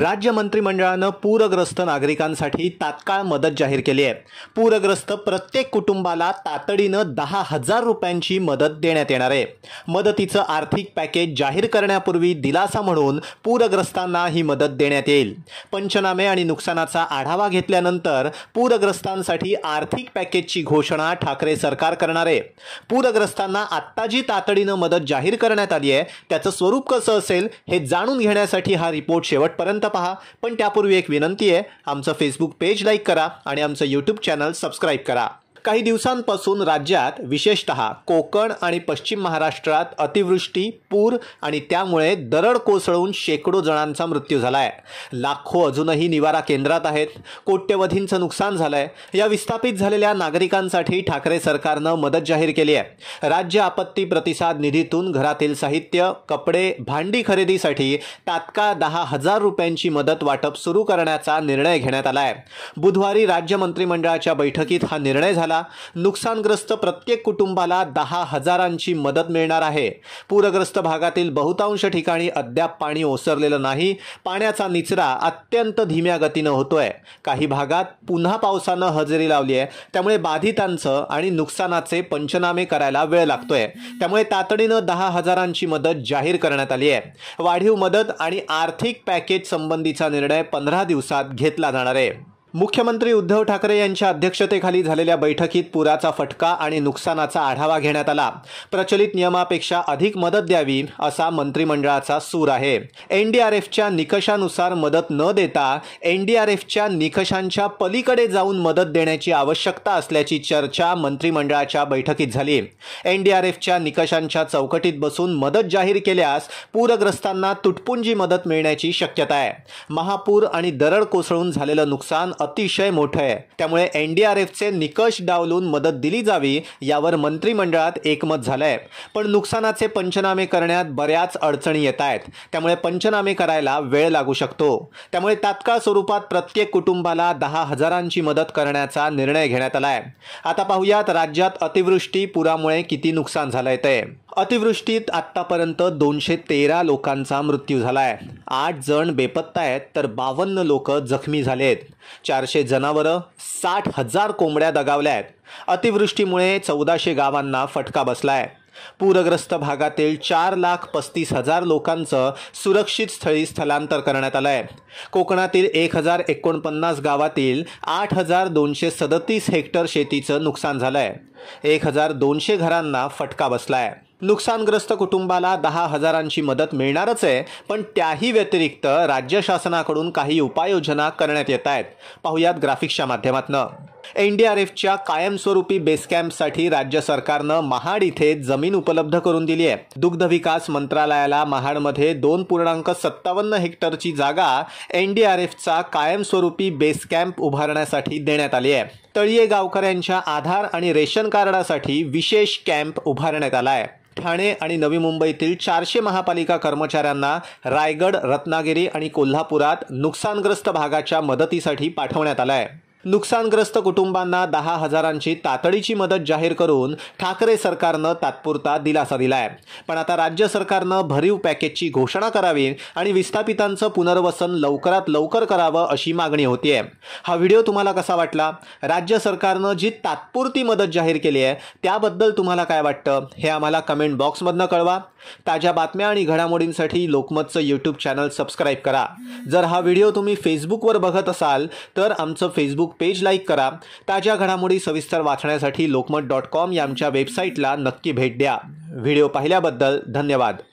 राज्य मंत्रिमंडळानं पूरग्रस्त नागरिकांसाठी तात्काळ मदत जाहीर केली आहे पूरग्रस्त प्रत्येक कुटुंबाला तातडीनं दहा हजार रुपयांची मदत देण्यात येणार आहे मदतीचं आर्थिक पॅकेज जाहीर करण्यापूर्वी दिलासा म्हणून पूरग्रस्तांना ही मदत देण्यात येईल पंचनामे आणि नुकसानाचा आढावा घेतल्यानंतर पूरग्रस्तांसाठी आर्थिक पॅकेजची घोषणा ठाकरे सरकार करणार आहे पूरग्रस्तांना आत्ता जी तातडीनं मदत जाहीर करण्यात आली आहे त्याचं स्वरूप कसं असेल हे जाणून घेण्यासाठी हा रिपोर्ट शेवटपर्यंत पहा पण त्यापूर्वी एक विनंती आहे आमचं फेसबुक पेज लाईक करा आणि आमचं यूट्यूब चॅनल सबस्क्राईब करा काही दिवसांपासून राज्यात विशेषत कोकण आणि पश्चिम महाराष्ट्रात अतिवृष्टी पूर आणि त्यामुळे दरड कोसळून शेकडो जणांचा मृत्यू झाला आहे लाखो अजूनही निवारा केंद्रात आहेत कोट्यवधींचं नुकसान झालं आहे या विस्थापित झालेल्या नागरिकांसाठी ठाकरे सरकारनं मदत जाहीर केली आहे राज्य आपत्ती प्रतिसाद निधीतून घरातील साहित्य कपडे भांडी खरेदीसाठी तात्काळ दहा हजार रुपयांची मदत वाटप सुरू करण्याचा निर्णय घेण्यात आला आहे बुधवारी राज्य मंत्रिमंडळाच्या बैठकीत हा निर्णय झाला नुकसानग्रस्त प्रत्येक कुटुंबाला दहा हजारांची मदत मिळणार आहे पूरग्रस्त भागातील बहुतांश ठिकाणी अद्याप पाणी ओसरलेलं नाही पाण्याचा निचरा अत्यंत धीम्या गतीनं होतोय काही भागात पुन्हा पावसानं हजेरी लावली आहे त्यामुळे बाधितांचं आणि नुकसानाचे पंचनामे करायला वेळ लागतोय त्यामुळे तातडीनं दहा हजारांची मदत जाहीर करण्यात आली आहे वाढीव मदत आणि आर्थिक पॅकेज संबंधीचा निर्णय पंधरा दिवसात घेतला जाणार आहे मुख्यमंत्री उद्धव ठाकरे यांच्या अध्यक्षतेखाली झालेल्या बैठकीत पुराचा फटका आणि नुकसानाचा आढावा घेण्यात आला प्रचलित नियमापेक्षा अधिक मदत द्यावी असा मंत्रिमंडळाचा सूर आहे एनडीआरएफच्या निकषानुसार मदत न देता एनडीआरएफच्या निकषांच्या पलीकडे जाऊन मदत देण्याची आवश्यकता असल्याची चर्चा मंत्रिमंडळाच्या बैठकीत झाली एनडीआरएफच्या निकषांच्या चौकटीत बसून मदत जाहीर केल्यास पूरग्रस्तांना तुटपुंजी मदत मिळण्याची शक्यता आहे महापूर आणि दरड कोसळून झालेलं नुकसान अतिशय मोठं आहे त्यामुळे एन डी आर एफचे निकष डावलून मदत दिली जावी यावर मंत्रिमंडळात एकमत झालं आहे पण नुकसानाचे पंचनामे करण्यात बऱ्याच अडचणी येत आहेत त्यामुळे पंचनामे करायला वेळ लागू शकतो त्यामुळे तात्काळ स्वरूपात प्रत्येक कुटुंबाला दहा हजारांची मदत करण्याचा निर्णय घेण्यात आला आहे आता पाहूयात राज्यात अतिवृष्टी पुरामुळे किती नुकसान झालं आहे ते अतिवृष्टीत आत्तापर्यंत दोनशे तेरा लोकांचा मृत्यू झाला आहे आठ जण बेपत्ता आहेत तर बावन्न लोक जखमी झाले आहेत चारशे जनावरं साठ हजार कोंबड्या दगावल्या आहेत अतिवृष्टीमुळे चौदाशे गावांना फटका बसला आहे पूरग्रस्त भागातील चार लाख पस्तीस हजार लोकांचं सुरक्षित स्थळी स्थलांतर करण्यात आलं आहे कोकणातील एक हजार एकोणपन्नास गावातील आठ हजार दोनशे सदतीस हेक्टर शेतीचं नुकसान झालं आहे एक हजार दोनशे घरांना फटका बसला आहे नुकसानग्रस्त कुटुंबाला दहा हजारांची मदत मिळणारच आहे पण त्याही व्यतिरिक्त राज्य शासनाकडून काही उपाययोजना करण्यात येत आहेत पाहुयात ग्राफिक्सच्या माध्यमातनं एन डी आर एफच्या कायमस्वरूपी बेस कॅम्पसाठी राज्य सरकारनं महाड इथे जमीन उपलब्ध करून दिली आहे दुग्ध विकास मंत्रालयाला महाडमध्ये दोन पूर्णांक सत्तावन्न हेक्टरची जागा एन डी आर एफचा कायमस्वरूपी बेस कॅम्प उभारण्यासाठी देण्यात आली आहे तळीये गावकऱ्यांच्या आधार आणि रेशन कार्डासाठी विशेष कॅम्प उभारण्यात आला आहे ठाणे आणि नवी मुंबईतील चारशे महापालिका कर्मचाऱ्यांना रायगड रत्नागिरी आणि कोल्हापुरात नुकसानग्रस्त भागाच्या मदतीसाठी पाठवण्यात आलं आहे नुकसानग्रस्त कुटुंबांना दहा हजारांची तातडीची मदत जाहीर करून ठाकरे सरकारनं तात्पुरता दिलासा दिला आहे पण आता राज्य सरकारनं भरीव पॅकेजची घोषणा करावी आणि विस्थापितांचं पुनर्वसन लवकरात लवकर करावं अशी मागणी आहे हा व्हिडिओ तुम्हाला कसा वाटला राज्य सरकारनं जी तात्पुरती मदत जाहीर केली आहे त्याबद्दल तुम्हाला काय वाटतं हे आम्हाला कमेंट बॉक्समधनं कळवा ताज्या बातम्या आणि घडामोडींसाठी लोकमतचं यूट्यूब चॅनल सबस्क्राईब करा जर हा व्हिडिओ तुम्ही फेसबुकवर बघत असाल तर आमचं फेसबुक पेज लाईक करा ताज्या घडामोडी सविस्तर वाचण्यासाठी लोकमत डॉट कॉम या आमच्या वेबसाईटला नक्की भेट द्या व्हिडिओ पाहिल्याबद्दल धन्यवाद